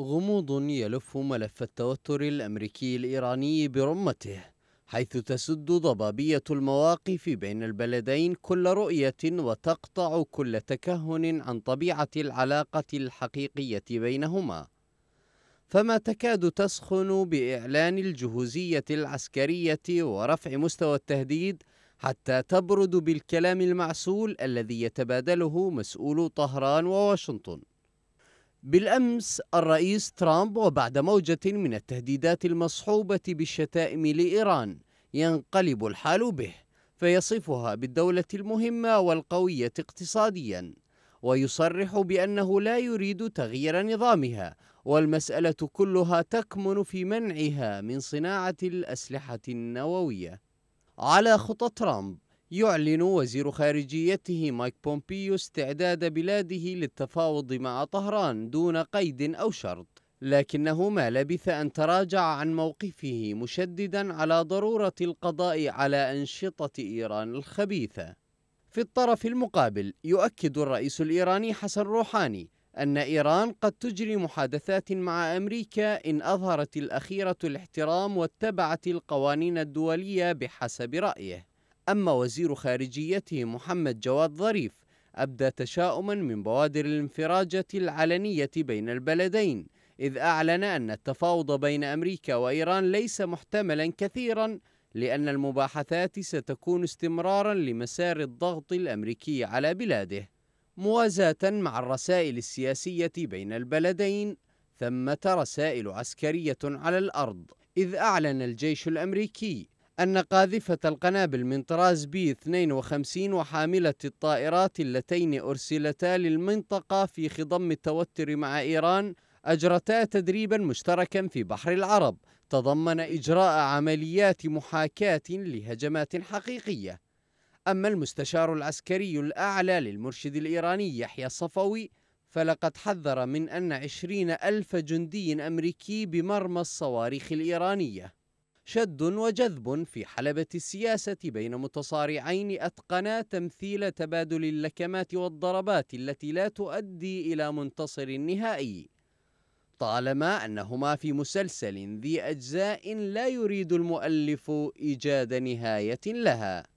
غموض يلف ملف التوتر الامريكي الايراني برمته حيث تسد ضبابيه المواقف بين البلدين كل رؤيه وتقطع كل تكهن عن طبيعه العلاقه الحقيقيه بينهما فما تكاد تسخن باعلان الجهوزيه العسكريه ورفع مستوى التهديد حتى تبرد بالكلام المعسول الذي يتبادله مسؤول طهران وواشنطن بالأمس الرئيس ترامب وبعد موجة من التهديدات المصحوبة بالشتائم لإيران ينقلب الحال به فيصفها بالدولة المهمة والقوية اقتصاديا ويصرح بأنه لا يريد تغيير نظامها والمسألة كلها تكمن في منعها من صناعة الأسلحة النووية على خطى ترامب يعلن وزير خارجيته مايك بومبيو استعداد بلاده للتفاوض مع طهران دون قيد أو شرط لكنه ما لبث أن تراجع عن موقفه مشددا على ضرورة القضاء على أنشطة إيران الخبيثة في الطرف المقابل يؤكد الرئيس الإيراني حسن روحاني أن إيران قد تجري محادثات مع أمريكا إن أظهرت الأخيرة الاحترام واتبعت القوانين الدولية بحسب رأيه أما وزير خارجيته محمد جواد ظريف أبدى تشاؤما من بوادر الانفراجة العلنية بين البلدين إذ أعلن أن التفاوض بين أمريكا وإيران ليس محتملا كثيرا لأن المباحثات ستكون استمرارا لمسار الضغط الأمريكي على بلاده موازاة مع الرسائل السياسية بين البلدين ثمة رسائل عسكرية على الأرض إذ أعلن الجيش الأمريكي أن قاذفة القنابل من طراز بي 52 وحاملة الطائرات اللتين أرسلتا للمنطقة في خضم التوتر مع إيران أجرتا تدريبا مشتركا في بحر العرب تضمن إجراء عمليات محاكاة لهجمات حقيقية أما المستشار العسكري الأعلى للمرشد الإيراني يحيى الصفوي فلقد حذر من أن عشرين ألف جندي أمريكي بمرمى الصواريخ الإيرانية شد وجذب في حلبة السياسة بين متصارعين أتقنا تمثيل تبادل اللكمات والضربات التي لا تؤدي إلى منتصر نهائي طالما أنهما في مسلسل ذي أجزاء لا يريد المؤلف إيجاد نهاية لها